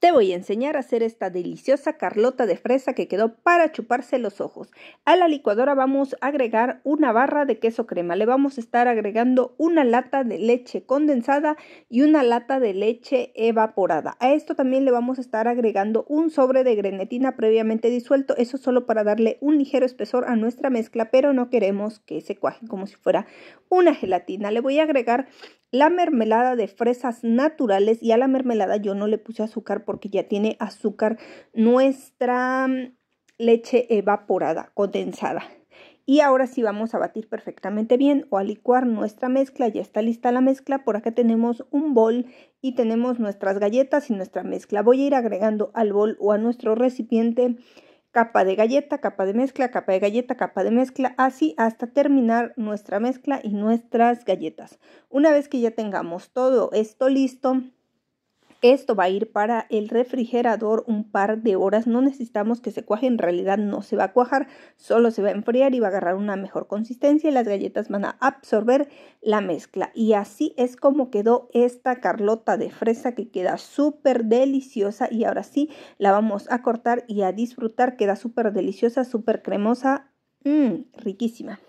Te voy a enseñar a hacer esta deliciosa carlota de fresa que quedó para chuparse los ojos. A la licuadora vamos a agregar una barra de queso crema. Le vamos a estar agregando una lata de leche condensada y una lata de leche evaporada. A esto también le vamos a estar agregando un sobre de grenetina previamente disuelto. Eso solo para darle un ligero espesor a nuestra mezcla, pero no queremos que se cuaje como si fuera una gelatina. Le voy a agregar la mermelada de fresas naturales y a la mermelada yo no le puse azúcar porque ya tiene azúcar nuestra mm, leche evaporada, condensada. Y ahora sí vamos a batir perfectamente bien o a licuar nuestra mezcla. Ya está lista la mezcla. Por acá tenemos un bol y tenemos nuestras galletas y nuestra mezcla. Voy a ir agregando al bol o a nuestro recipiente capa de galleta, capa de mezcla, capa de galleta, capa de mezcla, así hasta terminar nuestra mezcla y nuestras galletas. Una vez que ya tengamos todo esto listo, esto va a ir para el refrigerador un par de horas. No necesitamos que se cuaje, en realidad no se va a cuajar, solo se va a enfriar y va a agarrar una mejor consistencia y las galletas van a absorber la mezcla. Y así es como quedó esta Carlota de fresa que queda súper deliciosa y ahora sí la vamos a cortar y a disfrutar. Queda súper deliciosa, súper cremosa, mm, riquísima.